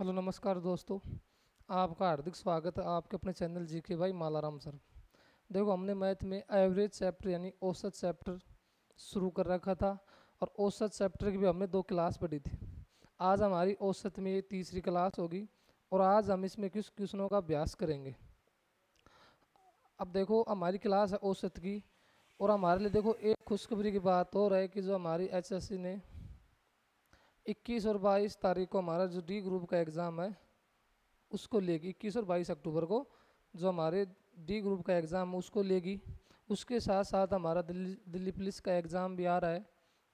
hello नमस्कार दोस्तों आपका हार्दिक स्वागत है आपके अपने चैनल जी के भाई मालाराम सर देखो हमने मैथ में एवरेज चैप्टर यानी औसत चैप्टर शुरू कर रखा था और औसत चैप्टर की भी हमने दो क्लास पढ़ी थी आज हमारी औसत में ये तीसरी क्लास होगी और आज हम इसमें किस क्वेश्चनों का अभ्यास करेंगे अब देखो हमारी क्लास है औसत की और हमारे लिए देखो एक खुशखबरी की बात और है कि जो हमारी एच ने इक्कीस और बाईस तारीख को हमारा जो डी ग्रुप का एग्ज़ाम है उसको लेगी इक्कीस और बाईस अक्टूबर को जो हमारे डी ग्रुप का एग्ज़ाम है उसको लेगी उसके साथ साथ हमारा दिल्ली दिल्ली पुलिस का एग्ज़ाम भी आ रहा है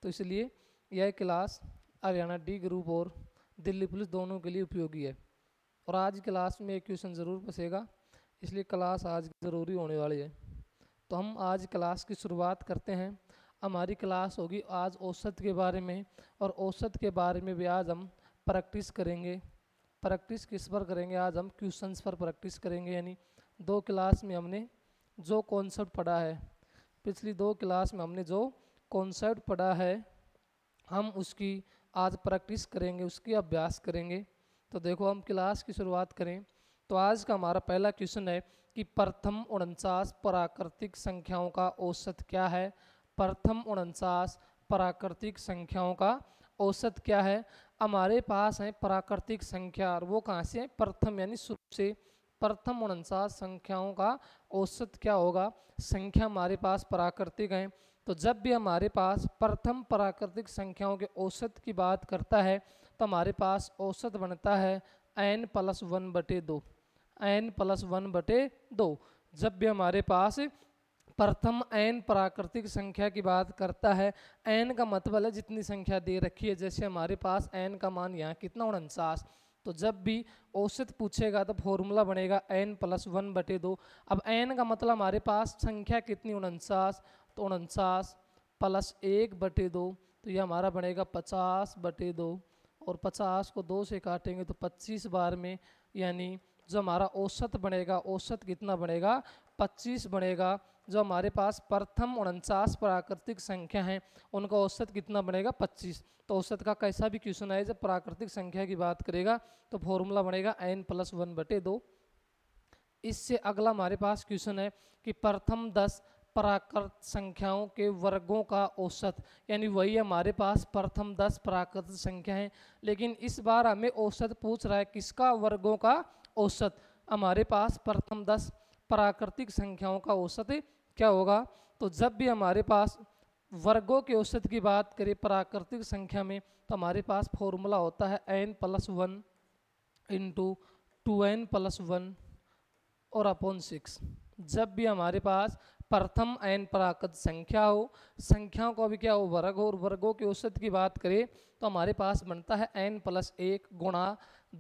तो इसलिए यह क्लास हरियाणा डी ग्रुप और दिल्ली पुलिस दोनों के लिए उपयोगी है और आज क्लास में एक क्वेश्चन ज़रूर फंसेगा इसलिए क्लास आज ज़रूरी होने वाली है तो हम आज क्लास की शुरुआत करते हैं हमारी क्लास होगी आज औसत के बारे में और औसत के बारे में भी आज हम प्रैक्टिस करेंगे प्रैक्टिस किस पर करेंगे आज हम क्वेश्चंस पर प्रैक्टिस करेंगे यानी दो क्लास में हमने जो कॉन्सेप्ट पढ़ा है पिछली दो क्लास में हमने जो कॉन्सेप्ट पढ़ा है हम उसकी आज प्रैक्टिस करेंगे उसकी अभ्यास करेंगे तो देखो हम क्लास की शुरुआत करें तो आज का हमारा पहला क्वेश्चन है कि प्रथम उनचास प्राकृतिक संख्याओं का औसत क्या है प्रथम उनचास प्राकृतिक संख्याओं का औसत क्या है हमारे पास है प्राकृतिक संख्या और वो कहाँ से प्रथम यानी शुरू से प्रथम उनचास संख्याओं का औसत क्या होगा संख्या हमारे पास प्राकृतिक हैं तो जब भी हमारे पास प्रथम प्राकृतिक संख्याओं के औसत की बात करता है तो हमारे पास औसत बनता है एन प्लस वन बटे दो एन प्लस वन बटे दो जब भी हमारे पास प्रथम एन प्राकृतिक संख्या की बात करता है एन का मतलब है जितनी संख्या दे रखी है जैसे हमारे पास एन का मान यहाँ कितना उनचास तो जब भी औसत पूछेगा तो फॉर्मूला बनेगा एन प्लस वन बटे दो अब एन का मतलब हमारे पास संख्या कितनी उनचास तो उनचास प्लस एक बटे दो तो ये हमारा बनेगा पचास बटे दो और पचास को दो से काटेंगे तो पच्चीस बार में यानी जो हमारा औसत बनेगा औसत कितना बनेगा पच्चीस बनेगा जो हमारे पास प्रथम उनचास प्राकृतिक संख्या हैं उनका औसत कितना बनेगा 25 तो औसत का कैसा भी क्वेश्चन आए जब प्राकृतिक संख्या की बात करेगा तो फॉर्मूला बनेगा एन प्लस वन बटे दो इससे अगला हमारे पास क्वेश्चन है कि प्रथम दस प्राकृत संख्याओं के वर्गों का औसत यानी वही हमारे पास प्रथम दस प्राकृत संख्या है लेकिन इस बार हमें औसत पूछ रहा है किसका वर्गों का औसत हमारे पास प्रथम दस प्राकृतिक संख्याओं का औसत क्या होगा तो जब भी हमारे पास वर्गों के औसत की बात करें प्राकृतिक संख्या में तो हमारे पास फॉर्मूला होता है N plus one into two N plus one और अपॉन सिक्स जब भी हमारे पास प्रथम एन प्राकृत संख्या हो संख्याओं को भी क्या हो वर्ग हो और वर्गों के औसत की बात करें तो हमारे पास बनता है एन प्लस एक गुणा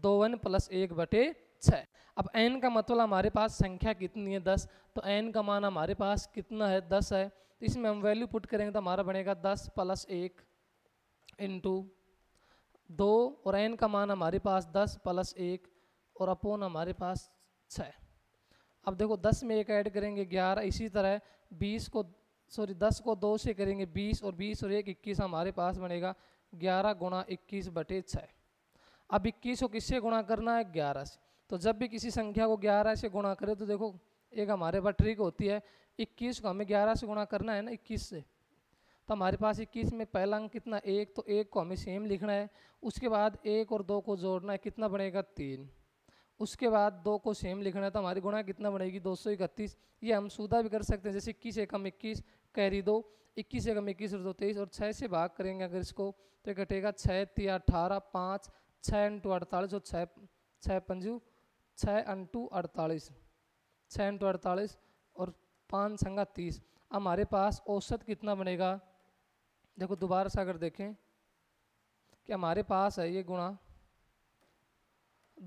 दो एन प्लस एक बटे छः अच्छा है अब एन का मतलब हमारे पास संख्या कितनी है दस तो एन का मान हमारे पास कितना है दस है तो इसमें हम वैल्यू पुट करेंगे तो हमारा बनेगा दस प्लस एक इंटू दो और एन का मान हमारे पास दस प्लस एक और अपोन हमारे पास छः अब देखो दस में एक ऐड करेंगे ग्यारह इसी तरह बीस को सॉरी दस को दो से करेंगे बीस और बीस और एक इक्कीस हमारे पास बनेगा ग्यारह गुणा इक्कीस बटे छः अब इक्कीस को किससे गुणा करना है ग्यारह से तो जब भी किसी संख्या को ग्यारह से गुणा करें तो देखो एक हमारे पास ट्रिक होती है इक्कीस को हमें ग्यारह से गुणा करना है ना इक्कीस से तो हमारे पास इक्कीस में पहला अंक कितना एक तो एक को हमें सेम लिखना है उसके बाद एक और दो को जोड़ना है कितना बनेगा तीन उसके बाद दो को सेम लिखना है तो हमारी गुणा कितना बढ़ेगी दो सौ इकतीस ये हम सुधा भी कर सकते हैं जैसे इक्कीस एकम इक्कीस कैरी दो इक्कीस एकम इक्कीस और दो तेईस और छः से भाग करेंगे अगर इसको तो कटेगा छः तीन अठारह पाँच छः इंटू अड़तालीस और छः छः पंजू छः अंटू अड़तालीस छः इंटू अड़तालीस और पाँच संगा तीस हमारे पास औसत कितना बनेगा देखो दोबारा से अगर देखें कि हमारे पास है ये गुणा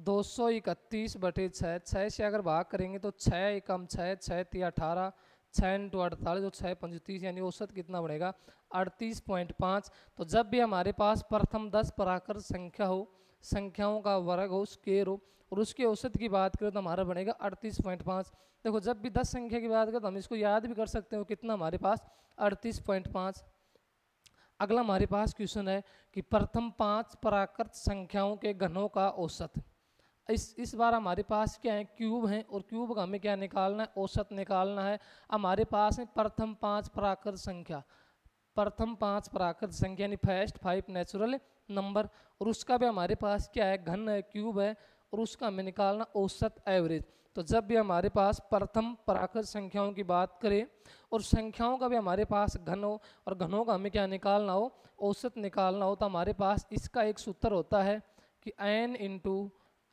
दो सौ इकतीस बटे छः छः से अगर भाग करेंगे तो छः एकम छः छः ती अठारह छः इंटू अड़तालीस और तो छः पंचतीस यानी औसत कितना बढ़ेगा अड़तीस पॉइंट पाँच तो जब भी हमारे पास प्रथम दस पराकर संख्या हो संख्याओं का वर्ग हो स्केर हो और उसके औसत की बात करें तो हमारा बनेगा अड़तीस पॉइंट पाँच देखो जब भी दस संख्या की बात करें तो हम इसको याद भी कर सकते हो कितना हमारे पास अड़तीस पॉइंट पाँच अगला हमारे पास क्वेश्चन है कि प्रथम पांच पराकृत संख्याओं के घनों का औसत इस इस बार हमारे पास क्या है क्यूब हैं और क्यूब का हमें क्या निकालना है औसत निकालना है हमारे पास है प्रथम पाँच पराकृत संख्या प्रथम पांच पराकृत संख्या यानी फर्स्ट फाइव नेचुरल नंबर और उसका भी हमारे पास क्या है घन है क्यूब है और उसका हमें निकालना औसत एवरेज तो जब भी हमारे पास प्रथम पराकृत संख्याओं की बात करें और संख्याओं का भी हमारे पास घन हो और घनों का हमें क्या निकालना हो औसत निकालना हो तो हमारे पास इसका एक सूत्र होता है कि N into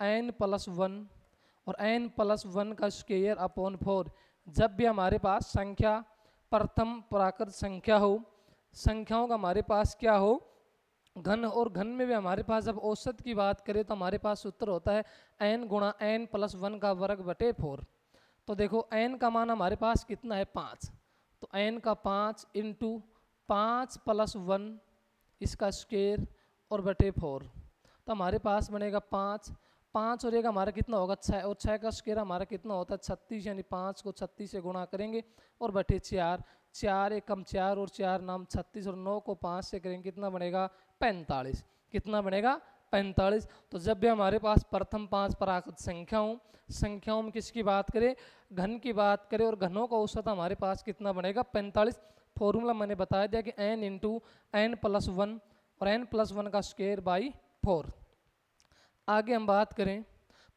N plus one और एन प्लस वन का स्केयर अपॉन फोर जब भी हमारे पास संख्या प्रथम प्राकृत संख्या हो संख्याओं का हमारे पास क्या हो घन और घन में भी हमारे पास जब औसत की बात करें तो हमारे पास सूत्र होता है एन गुणा एन प्लस वन का वर्ग बटे फोर तो देखो एन का मान हमारे पास कितना है पाँच तो एन का पाँच इंटू पाँच प्लस वन इसका स्क्वेयर और बटे फोर तो हमारे पास बनेगा पाँच पाँच और एक हमारा कितना होगा छः और छः का स्क्वेयर हमारा कितना होता है छत्तीस यानी पाँच को छत्तीस से गुणा करेंगे और बटे चार चार एकम चार और चार नाम छत्तीस और नौ को पाँच से करेंगे कितना बनेगा पैंतालीस कितना बनेगा पैंतालीस तो जब भी हमारे पास प्रथम पांच पराकृत संख्याओं संख्याओं में किसकी बात करें घन की बात करें और घनों का औसत हमारे पास कितना बनेगा पैंतालीस फॉर्मूला मैंने बताया दिया कि N into N plus one और एन प्लस वन का स्क्वेयर बाई फोर आगे हम बात करें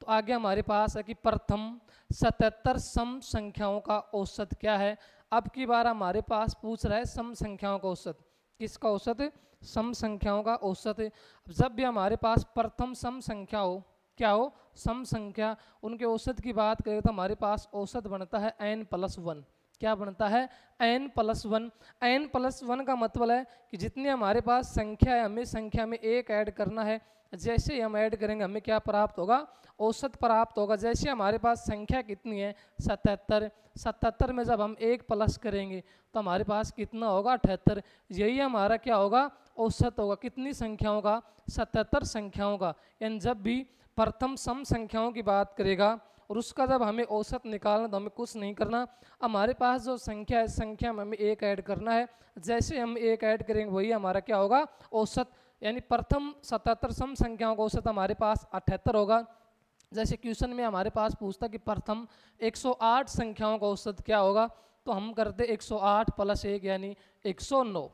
तो आगे हमारे पास है कि प्रथम सतहत्तर सम संख्याओं का औसत क्या है अब की बार हमारे पास पूछ रहा है सम संख्याओं का औसत किसका औसत सम संख्याओं का औसत जब भी हमारे पास प्रथम सम संख्या हो क्या हो सम संख्या उनके औसत की बात करें तो हमारे पास औसत बनता है एन प्लस वन क्या बनता है N plus one N plus one का मतलब है कि जितनी हमारे पास संख्या है हमें संख्या में एक ऐड करना है जैसे ही हम ऐड करेंगे हमें क्या प्राप्त होगा औसत प्राप्त होगा जैसे हमारे पास संख्या कितनी है सतहत्तर सतहत्तर में जब हम एक प्लस करेंगे तो हमारे पास कितना होगा अठहत्तर यही हमारा क्या होगा औसत होगा कितनी संख्याओं का सतहत्तर संख्याओं का यानी जब भी प्रथम सम संख्याओं की बात करेगा और उसका जब हमें औसत निकालना तो हमें कुछ नहीं करना हमारे पास जो संख्या है संख्या में हमें एक ऐड करना है जैसे हम एक ऐड करेंगे वही हमारा क्या होगा औसत यानी प्रथम सतहत्तर सम संख्याओं का औसत तो हमारे पास अठहत्तर होगा जैसे क्वेश्चन में हमारे पास पूछता कि प्रथम 108 संख्याओं का औसत क्या होगा तो हम करते 108 प्लस एक यानी 109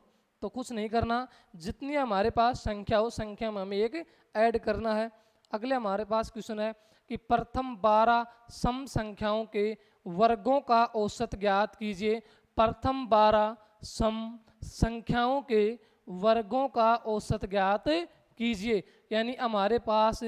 तो कुछ नहीं करना जितनी हमारे पास संख्या हो संख्या में हमें एक ऐड करना है अगले हमारे पास क्वेश्चन है कि प्रथम 12 सम संख्याओं के वर्गों का औसत ज्ञात कीजिए प्रथम 12 सम संख्याओं के वर्गों का औसत ज्ञात कीजिए यानी हमारे पास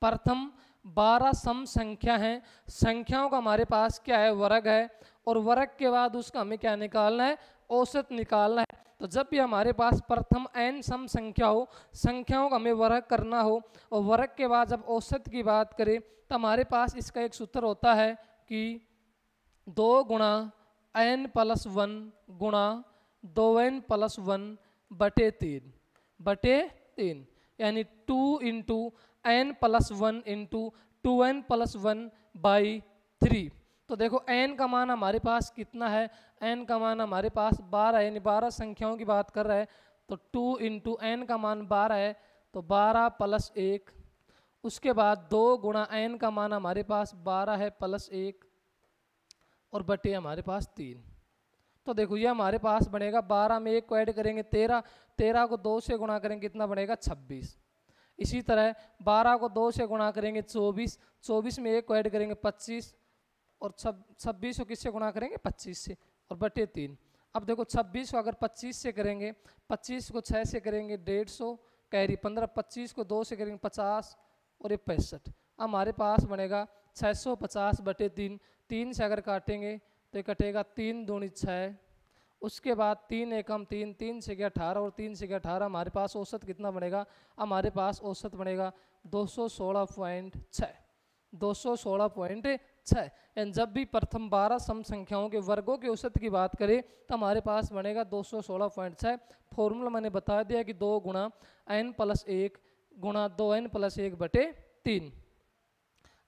प्रथम बारह सम संख्या हैं संख्याओं का हमारे पास क्या है वर्ग है और वर्ग के बाद उसका हमें क्या निकालना है औसत निकालना है तो जब भी हमारे पास प्रथम एन सम संख्या हो संख्याओं का हमें वर्ग करना हो और वर्ग के बाद जब औसत की बात करें तो हमारे पास इसका एक सूत्र होता है कि दो गुणा एन प्लस वन गुणा दो एन प्लस वन बटे तीन बटे तीन यानी two into N plus one into two N plus one by three तो देखो एन का मान हमारे पास कितना है एन का मान हमारे पास बारह यानी बारह संख्याओं की बात कर रहे हैं तो टू इंटू एन का मान बारह है तो बारह प्लस एक उसके बाद दो गुणा एन का मान हमारे पास बारह है प्लस एक और बटे हमारे पास तीन तो देखो ये हमारे पास बनेगा बारह में एक को ऐड करेंगे तेरह तेरह को दो से गुणा करेंगे कितना बनेगा छब्बीस इसी तरह बारह को दो से गुणा करेंगे चौबीस चौबीस में एक को ऐड करेंगे पच्चीस और छब छब्बीस को किससे गुणा करेंगे पच्चीस से और बटे तीन अब देखो छब्बीस को अगर पच्चीस से करेंगे पच्चीस को छः से करेंगे डेढ़ सौ कैरी पंद्रह पच्चीस को दो से करेंगे पचास और ये पैंसठ हमारे पास बनेगा छः सौ पचास बटे तीन तीन से अगर काटेंगे तो कटेगा तीन दूनी छः उसके बाद तीन एकम तीन तीन से गया अठारह और तीन से गया अठारह हमारे पास औसत कितना बनेगा हमारे पास औसत बनेगा दो सौ सोलह पॉइंट छः दो सौ सोलह पॉइंट छः एंड जब भी प्रथम बारह सम संख्याओं के वर्गों के औसत की बात करें तो हमारे पास बनेगा दो सौ सोलह पॉइंट छः फॉर्मूला मैंने बता दिया कि दो गुणा एन प्लस एक गुणा दो एन प्लस एक बटे तीन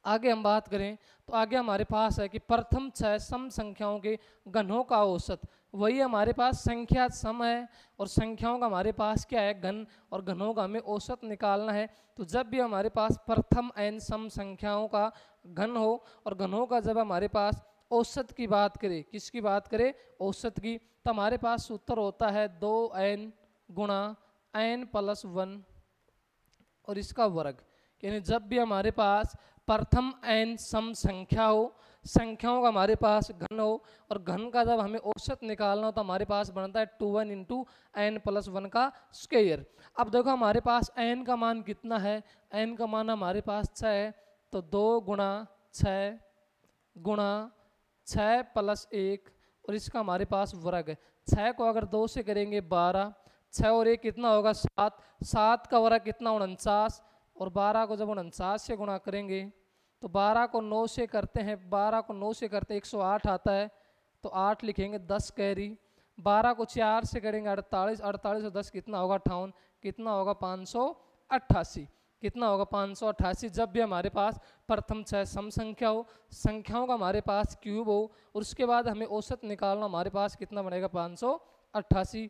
आगे हम बात करें तो आगे हमारे पास है कि प्रथम छह सम संख्याओं के घनों का औसत वही हमारे पास संख्या सम है और संख्याओं का हमारे पास क्या है घन और घनों का हमें औसत निकालना है तो जब भी हमारे पास प्रथम एन सम संख्याओं का घन हो और घनों का जब हमारे पास औसत की बात करें किसकी बात करें औसत की तो हमारे पास सूत्र होता है दो एन गुणा एन प्लस वन और इसका वर्ग यानी जब भी हमारे पास प्रथम एन सम संख्या हो संख्याओं का हमारे पास घन हो और घन का जब हमें औसत निकालना हो तो हमारे पास बनता है two one into N plus one का स्क्वेयर अब देखो हमारे पास एन का मान कितना है एन का मान हमारे पास छः है तो दो गुणा छ गुणा छ प्लस एक और इसका हमारे पास वर्ग है छः को अगर दो से करेंगे बारह छः और एक कितना होगा सात सात का वर्ग कितना उनचास और बारह को जब उनचास से गुणा करेंगे तो बारह को नौ से करते हैं बारह को नौ से करते एक सौ आठ आता है तो आठ लिखेंगे दस कैरी बारह को चार से करेंगे अड़तालीस अड़तालीस और दस कितना होगा अट्ठावन कितना होगा पाँच सौ अट्ठासी कितना होगा पाँच सौ अट्ठासी जब भी हमारे पास प्रथम छः सम संख्या हो संख्याओं का हमारे पास क्यूब हो और उसके बाद हमें औसत निकालना हमारे पास कितना बनेगा पाँच सौ अट्ठासी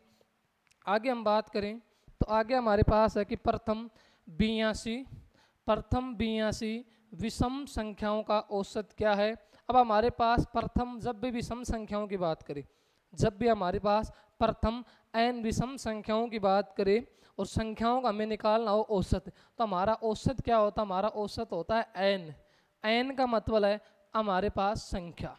आगे हम बात करें तो आगे हमारे पास है कि प्रथम बयासी प्रथम बयासी विषम संख्याओं का औसत क्या है अब हमारे पास प्रथम जब भी विषम संख्याओं की बात करें जब भी हमारे पास प्रथम एन विषम संख्याओं की बात करें और संख्याओं का हमें निकालना हो औसत तो हमारा औसत क्या होता है हमारा औसत होता है एन एन का मतलब है हमारे पास संख्या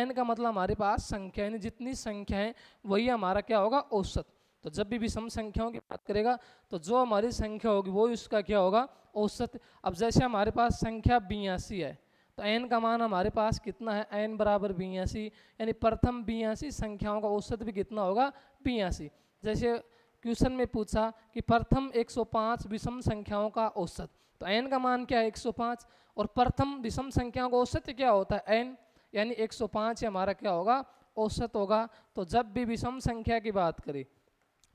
एन का मतलब हमारे पास संख्या यानी जितनी संख्या है वही हमारा क्या होगा औसत तो जब भी भी सम संख्याओं की बात करेगा तो जो हमारी संख्या होगी वो उसका क्या होगा औसत अब जैसे हमारे पास संख्या बयासी है तो एन का मान हमारे पास कितना है एन बराबर बयासी यानी प्रथम बयासी संख्याओं का औसत भी कितना होगा बयासी जैसे क्वेश्चन में पूछा कि प्रथम 105 विषम संख्याओं का औसत तो एन का मान क्या है 105 और प्रथम विषम संख्याओं का औसत क्या होता है एन यानी 105 सौ हमारा क्या होगा औसत होगा तो जब भी विषम संख्या की बात करें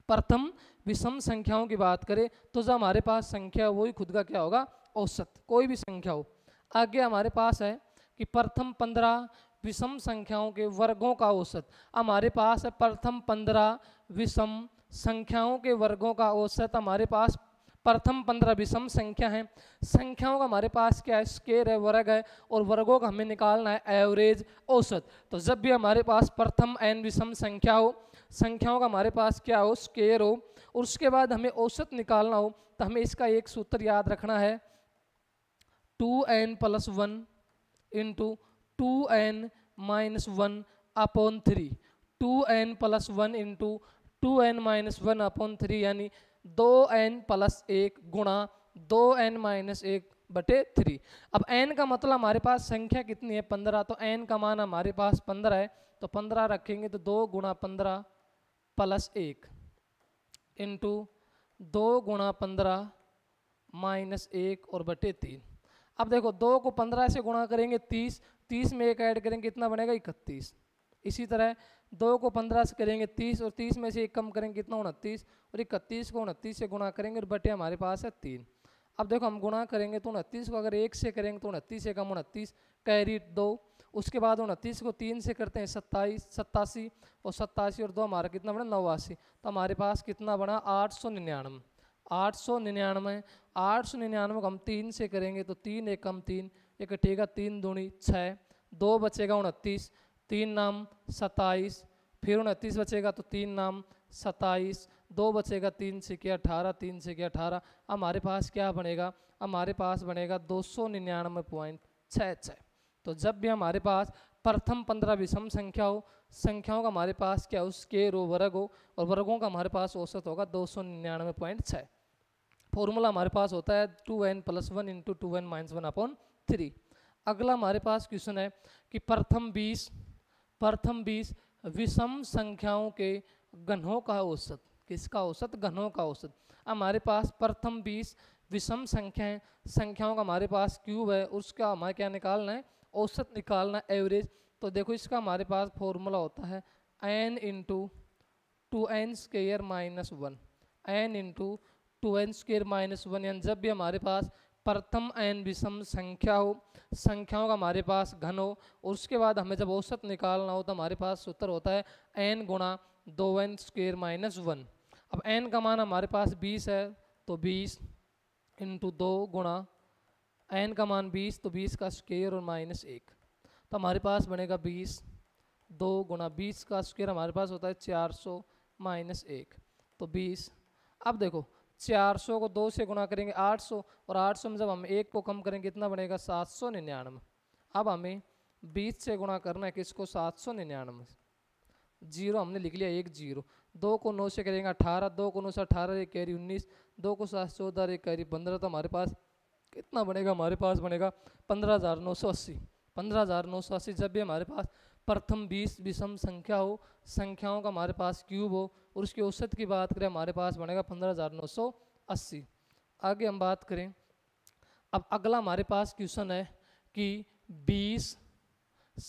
प्रथम विषम संख्याओं की बात करें तो जब हमारे पास संख्या वही खुद का क्या होगा औसत कोई भी संख्या हो आगे हमारे पास है कि प्रथम पंद्रह विषम संख्याओं के वर्गों का औसत हमारे पास है प्रथम पंद्रह विषम संख्याओं के वर्गों का औसत हमारे पास प्रथम पंद्रह विषम संख्या है संख्याओं का हमारे पास क्या है स्केर है वर्ग है और वर्गों का हमें निकालना है एवरेज औसत तो जब भी हमारे पास प्रथम एन विषम संख्या हो संख्याओं का हमारे पास क्या हो स्केयर हो और उसके बाद हमें औसत निकालना हो तो हमें इसका एक सूत्र याद रखना है two N plus one into two N minus one upon three two N plus one into two N minus one upon three यानी दो एन प्लस एक गुणा दो एन माइनस एक बटे थ्री अब एन का मतलब हमारे पास संख्या कितनी है पंद्रह तो एन का मान हमारे पास पंद्रह है तो पंद्रह रखेंगे तो दो गुणा पंद्रह प्लस एक इंटू दो गुणा पंद्रह माइनस एक और बटे तीन अब देखो दो को पंद्रह से गुणा करेंगे तीस तीस में एक ऐड करेंगे कितना बनेगा इकतीस इसी तरह दो को पंद्रह से करेंगे तीस और तीस में से एक कम करेंगे कितना उनतीस और इकतीस को उनतीस से गुणा करेंगे और बटे हमारे पास है तीन अब देखो हम गुणा करेंगे तो उनतीस को अगर एक से करेंगे तो उनतीस से कम उनतीस कैरी दो उसके बाद उनतीस को तीन से करते हैं सत्ताईस सत्तासी और सत्तासी और दो हमारा कितना बना नवासी तो हमारे पास कितना बना आठ सौ निन्यानवे आठ सौ निन्यानवे आठ सौ निन्यानवे को हम तीन से करेंगे तो तीन एक कम तीन एक तीन दूनी छः दो बचेगा उनतीस तीन नाम सत्ताईस फिर उनतीस बचेगा तो तीन नाम सत्ताईस दो बचेगा तीन से क्या अठारह तीन से क्या अठारह हमारे पास क्या बनेगा हमारे पास बनेगा दो सौ निन्यानवे पॉइंट छः छः तो जब भी हमारे पास प्रथम पंद्रह विषम संख्या हो संख्याओं का हमारे पास क्या उसके रो वर्ग हो और वर्गों का हमारे पास औसत होगा दो सौ निन्यानवे पॉइंट छः फॉर्मूला हमारे पास होता है two N plus one into two N minus one upon three अगला हमारे पास क्वेश्चन है कि प्रथम बीस प्रथम बीस विषम संख्याओं के घनों का औसत किसका औसत घनों का औसत हमारे पास प्रथम बीस विषम संख्याएं संख्याओं का हमारे पास क्यूब है उसका हमारे क्या निकालना है औसत निकालना एवरेज तो देखो इसका हमारे पास फॉर्मूला होता है N into two N square minus one N into two N square minus one यानी जब भी हमारे पास प्रथम एन विषम संख्या हो संख्याओं का हमारे पास घन हो और उसके बाद हमें जब औसत निकालना हो तो हमारे पास सूत्र होता है एन गुणा दो एन स्क्र माइनस वन अब एन का मान हमारे पास बीस है तो बीस इंटू दो गुणा एन का मान बीस तो बीस का स्क्वेयर और माइनस एक तो हमारे पास बनेगा बीस दो गुना बीस का स्क्वेयर हमारे पास होता है चार सौ माइनस एक तो बीस अब देखो चार सौ को दो से गुणा करेंगे आठ सौ और आठ सौ में जब हम एक को कम करेंगे कितना बनेगा सात सौ निन्यानवे अब हमें बीस से गुणा करना है किसको सात सौ निन्यानवे जीरो हमने लिख लिया एक जीरो दो को नौ से करेंगे अठारह दो को नौ से अठारह एक कैरी उन्नीस दो को सात चौदह एक कैरी पंद्रह तो हमारे पास कितना बनेगा हमारे पास बनेगा पंद्रह हज़ार नौ सौ अस्सी पंद्रह हज़ार नौ सौ अस्सी जब भी हमारे पास प्रथम बीस विषम संख्या हो संख्याओं का हमारे पास क्यूब हो और उसकी औसत की बात करें हमारे पास बनेगा पंद्रह हज़ार नौ सौ अस्सी आगे हम बात करें अब अगला हमारे पास क्वेश्चन है कि बीस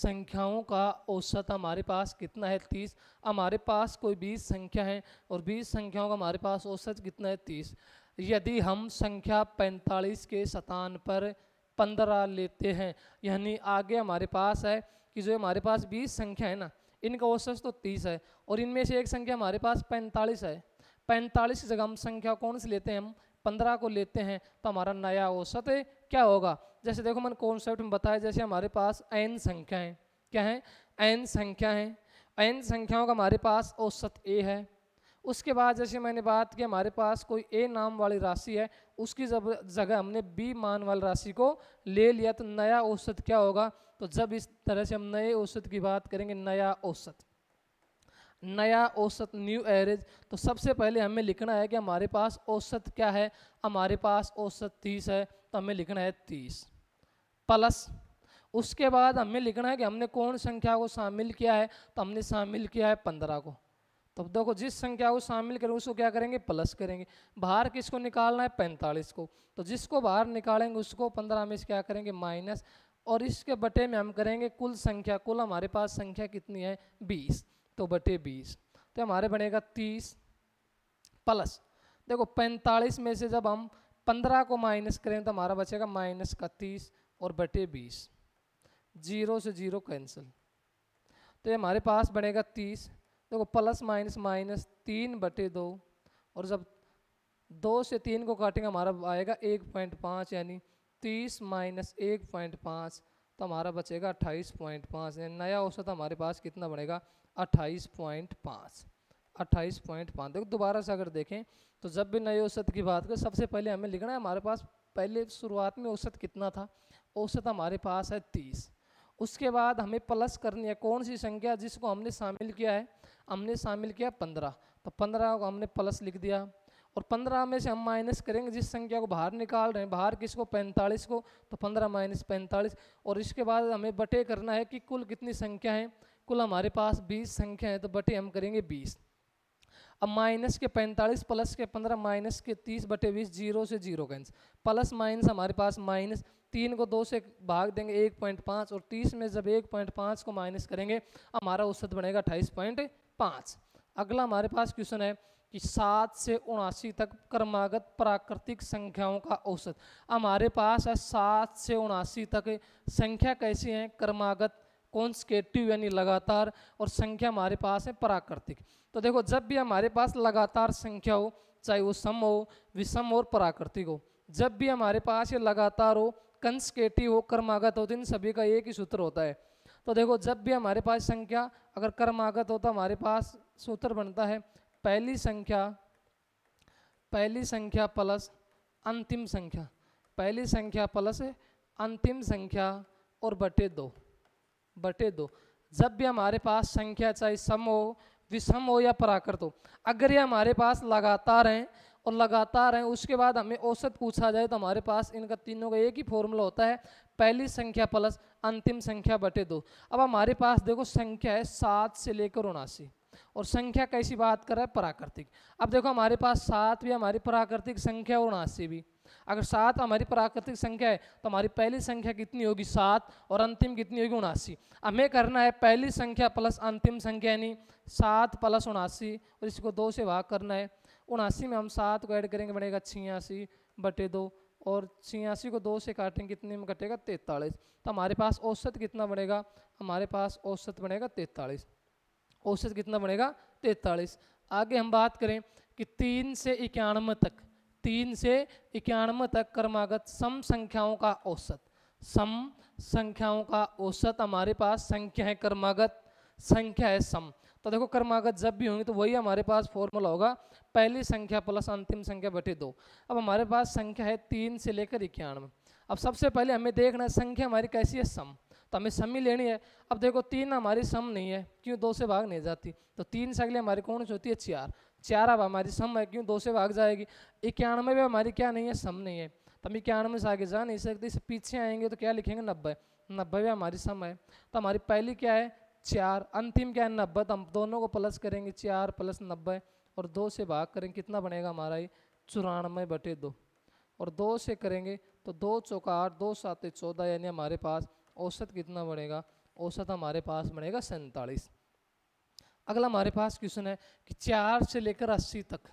संख्याओं का औसत हमारे पास कितना है तीस हमारे पास कोई बीस संख्या है और बीस संख्याओं का हमारे पास औसत कितना है तीस यदि हम संख्या 45 के स्थान पर 15 लेते हैं यानी आगे हमारे पास है कि जो हमारे पास 20 संख्या है ना इनका औसत तो 30 है और इनमें से एक संख्या हमारे पास 45 है 45 की जगह हम संख्या कौन सी लेते हैं हम पंद्रह को लेते हैं तो हमारा नया औसत क्या होगा जैसे देखो मैंने कॉन्सेप्ट में बताया जैसे हमारे पास एन संख्या है क्या है एन संख्या है एन संख्याओं का हमारे पास औसत ए है उसके बाद जैसे मैंने बात की हमारे पास कोई ए नाम वाली राशि है उसकी जब जगह हमने बी मान वाली राशि को ले लिया तो नया औसत क्या होगा तो जब इस तरह से हम नए औसत की बात करेंगे नया औसत नया औसत न्यू एवरेज तो सबसे पहले हमें लिखना है कि हमारे पास औसत क्या है हमारे पास औसत तीस है तो हमें लिखना है तीस प्लस उसके बाद हमें लिखना है कि हमने कौन संख्या को शामिल किया है तो हमने शामिल किया है पंद्रह को तो देखो जिस संख्या को शामिल करें उसको क्या करेंगे प्लस करेंगे बाहर किसको निकालना है पैंतालीस को तो जिसको बाहर निकालेंगे उसको पंद्रह में से क्या करेंगे माइनस और इसके बटे में हम करेंगे कुल संख्या कुल हमारे पास संख्या कितनी है बीस तो बटे बीस तो हमारे बनेगा तीस प्लस देखो पैंतालीस में से जब हम पंद्रह को माइनस करें तो हमारा बचेगा माइनस का तीस और बटे बीस जीरो से जीरो कैंसिल तो ये हमारे पास बनेगा तीस देखो प्लस माइनस माइनस तीन बटे दो और जब दो से तीन को काटेंगे हमारा आएगा एक पॉइंट पाँच यानी तीस माइनस एक पॉइंट पाँच तो हमारा बचेगा अट्ठाईस पॉइंट पाँच यानी नया औसत हमारे पास कितना बढ़ेगा अट्ठाईस पॉइंट पाँच अट्ठाईस पॉइंट पाँच देखो दोबारा से अगर देखें तो जब भी नए औसत की बात करें सबसे पहले हमें लिखना है हमारे पास पहले शुरुआत में औसत कितना था औसत हमारे पास है तीस उसके बाद हमें प्लस करनी है कौन सी संख्या जिसको हमने शामिल किया है हमने शामिल किया पंद्रह तो पंद्रह को हमने प्लस लिख दिया और पंद्रह में से हम माइनस करेंगे जिस संख्या को बाहर निकाल रहे हैं बाहर किसको पैंतालीस को तो पंद्रह माइनस पैंतालीस और इसके बाद हमें बटे करना है कि कुल कितनी संख्या है कुल हमारे पास बीस संख्या है तो बटे हम करेंगे बीस अब माइनस के पैंतालीस प्लस के पंद्रह माइनस के तीस बटे बीस जीरो से जीरो कैंस प्लस माइनस हमारे पास माइनस तीन को दो से भाग देंगे एक पॉइंट पाँच और तीस में जब एक पॉइंट पाँच को माइनस करेंगे हमारा औसत बनेगा अट्ठाईस पॉइंट पाँच अगला हमारे पास क्वेश्चन है कि सात से उनासी तक क्रमागत प्राकृतिक संख्याओं का औसत हमारे पास है सात से उनासी तक संख्या कैसी है क्रमागत कॉन्सकेटिव यानी लगातार और संख्या हमारे पास है प्राकृतिक तो देखो जब भी हमारे पास लगातार संख्या हो चाहे वो सम हो विषम और प्राकृतिक हो जब भी हमारे पास ये लगातार हो कंसकेटिव हो क्रमागत हो तो इन सभी का एक ही सूत्र होता है तो देखो जब भी हमारे पास संख्या अगर कर्मागत हो तो हमारे पास सूत्र बनता है पहली संख्या पहली संख्या प्लस अंतिम संख्या पहली संख्या प्लस अंतिम संख्या और बटे दो बटे दो जब भी हमारे पास संख्या चाहे सम हो विषम हो या पराकृत हो अगर ये हमारे पास लगातार हैं और लगातार हैं उसके बाद हमें औसत पूछा जाए तो हमारे पास इनका तीनों का एक ही फॉर्मूला होता है पहली संख्या प्लस अंतिम संख्या बटे दो अब हमारे पास देखो संख्या है सात से लेकर उनासी और संख्या कैसी बात कर रहा है प्राकृतिक अब देखो हमारे पास सात भी हमारी प्राकृतिक संख्या और उनासी भी अगर सात हमारी प्राकृतिक संख्या है तो हमारी पहली संख्या कितनी होगी सात और अंतिम कितनी होगी उनासी हमें करना है पहली संख्या प्लस अंतिम संख्या यानी सात प्लस उनासी और इसको दो से भाग करना है उनासी में हम सात को ऐड करेंगे बनेगा छियासी बटे दो और छियासी को दो से काटेंगे कितने में कटेगा तैंतालीस तो हमारे पास औसत कितना बनेगा हमारे पास औसत बनेगा तैंतालीस औसत कितना बनेगा तैंतालीस आगे हम बात करें कि तीन से इक्यानवे तक तीन से इक्यानवे तक क्रमागत सम संख्याओं का औसत सम संख्याओं का औसत हमारे पास संख्या है क्रमागत संख्या है सम तो देखो कर्मागत जब भी होंगे तो वही हमारे पास फॉर्मूला होगा पहली संख्या प्लस अंतिम संख्या बटे दो अब हमारे पास संख्या है तीन से लेकर इक्यानवे अब सबसे पहले हमें देखना है संख्या हमारी कैसी है सम तो हमें सम ही लेनी है अब देखो तीन हमारी सम नहीं है क्यों दो से भाग नहीं जाती तो तीन से अगले हमारी कौन सी होती है चार चार अब हमारी सम है क्यों दो से भाग जाएगी इक्यानवे भी हमारी क्या नहीं है सम नहीं है तो हम इक्यानवे से आगे जा नहीं सकते इससे पीछे आएंगे तो क्या लिखेंगे नब्बे नब्बे में हमारी सम है तो हमारी पहली क्या है चार अंतिम क्या है नब्बे तो हम दोनों को प्लस करेंगे चार प्लस नब्बे और दो से भाग करेंगे कितना बनेगा हमारा ये चौरानवे बटे दो और दो से करेंगे तो दो चौका आठ दो सात चौदह यानी हमारे पास औसत कितना बढ़ेगा औसत हमारे पास बनेगा सैंतालीस अगला हमारे पास क्वेश्चन है कि चार से लेकर अस्सी तक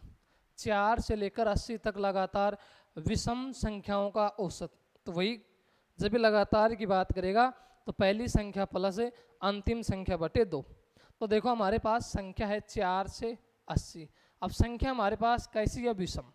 चार से लेकर अस्सी तक लगातार विषम संख्याओं का औसत तो वही जब भी लगातार की बात करेगा तो पहली संख्या प्लस अंतिम संख्या बटे दो तो देखो हमारे पास संख्या है चार से अस्सी अब संख्या हमारे पास कैसी है विषम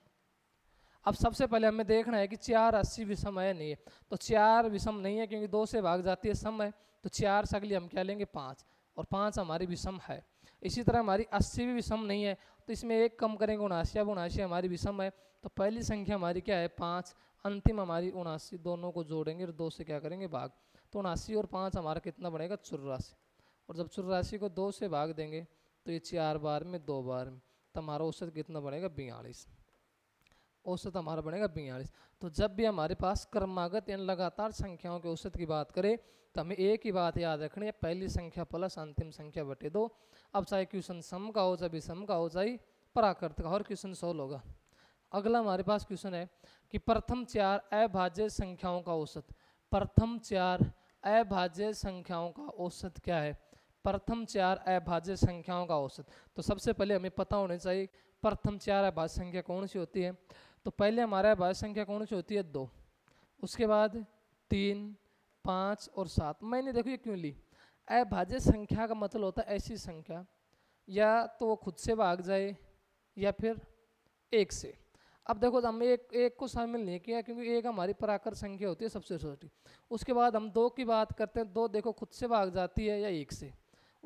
अब सबसे पहले हमें देखना है कि चार अस्सी विषम है नहीं है तो चार विषम नहीं है क्योंकि दो से भाग जाती है सम है तो चार से अगली हम क्या लेंगे पाँच और पाँच हमारी विषम है इसी तरह हमारी अस्सी भी विषम नहीं है तो इसमें एक कम करेंगे उनासी अब उनासी हमारी विषम है तो पहली संख्या हमारी क्या है पाँच अंतिम हमारी उनासी दोनों को जोड़ेंगे और दो से क्या करेंगे भाग तो उनासी और पाँच हमारा कितना बनेगा चौरासी और जब चौरासी को दो से भाग देंगे तो ये चार बार में दो बार में तो हमारा औसत कितना बनेगा बयालीस औसत हमारा बनेगा बयालीस तो जब भी हमारे पास क्रमागत यानी लगातार संख्याओं के औसत की बात करें तो हमें एक ही बात याद रखनी है पहली संख्या प्लस अंतिम संख्या बटे दो अब चाहे क्वेश्चन सम का हो चाहे विषम का हो चाहे पराकृत का और क्वेश्चन सोल्व होगा अगला हमारे पास क्वेश्चन है कि प्रथम चार अभाज्य संख्याओं का औसत प्रथम चार अभाज्य संख्याओं का औसत क्या है प्रथम चार अभाज्य संख्याओं का औसत तो सबसे पहले हमें पता होना चाहिए प्रथम चार अभाज्य संख्या कौन सी होती है तो पहले हमारा अभाज्य संख्या कौन सी होती है दो उसके बाद तीन पाँच और सात मैंने देखो ये क्यों ली अभाज्य संख्या का मतलब होता है ऐसी संख्या या तो वो खुद से भाग जाए या फिर एक से अब देखो तो हम एक एक को शामिल नहीं किया क्योंकि एक हमारी पराकर संख्या होती है सबसे छोटी उसके बाद हम दो की बात करते हैं दो देखो खुद से भाग जाती है या एक से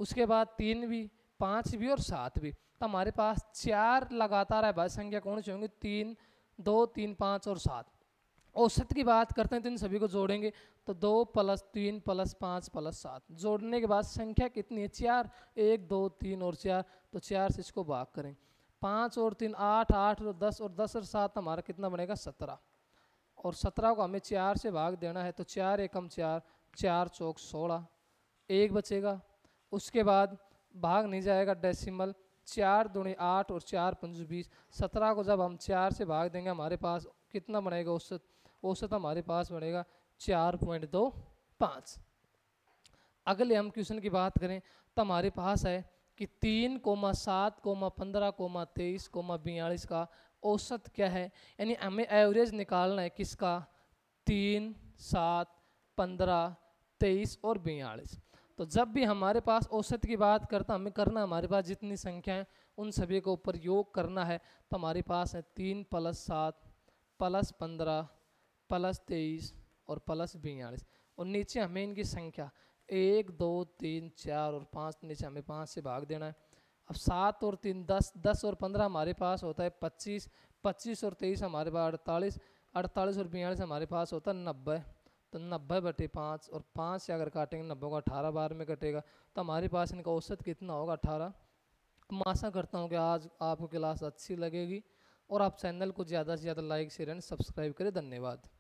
उसके बाद तीन भी पाँच भी और सात भी तो हमारे पास चार लगातार है भाई संख्या कौन सी होंगी तीन दो तीन पाँच और सात औसत की बात करते हैं तो इन सभी को जोड़ेंगे तो दो प्लस तीन प्लस पाँच प्लस सात जोड़ने के बाद संख्या कितनी है चार एक दो तीन और चार तो चार से इसको भाग करेंगे पाँच और तीन आठ आठ और दस और दस और सात हमारा कितना बनेगा सत्रह और सत्रह को हमें चार से भाग देना है तो चार एकम चार चार चौक सोलह एक बचेगा उसके बाद भाग नहीं जाएगा डेसिमल चार दुणी आठ और चार पंज बीस सत्रह को जब हम चार से भाग देंगे हमारे पास कितना बनेगा औसत औसत हमारे पास बनेगा चार पॉइंट दो पाँच अगले हम क्वेश्चन की बात करें तो हमारे पास है कि तीन कोमा सात कोमा पंद्रह कोमा तेईस कोमा बयालीस का औसत क्या है यानी हमें एवरेज निकालना है किसका तीन सात पंद्रह तेईस और बयालीस तो जब भी हमारे पास औसत की बात करता हमें करना हमारे पास जितनी संख्या है उन सभी के ऊपर योग करना है तो हमारे पास है तीन प्लस सात प्लस पंद्रह प्लस तेईस और प्लस बयालीस और नीचे हमें इनकी संख्या एक दो तीन चार और पाँच नीचे अच्छा, हमें पाँच से भाग देना है अब सात और तीन दस दस और पंद्रह हमारे पास होता है पच्चीस पच्चीस और तेईस हमारे पास अड़तालीस अड़तालीस और बयालीस हमारे पास होता है नब्बे तो नब्बे बटे पाँच और पाँच से अगर काटेंगे नब्बे का अठारह बार में कटेगा तो हमारे पास इनका औसत कितना होगा अठारह तो मैं आशा करता हूँ कि आज आपको क्लास अच्छी लगेगी और आप चैनल को ज़्यादा से ज़्यादा लाइक शेयर एंड सब्सक्राइब करें धन्यवाद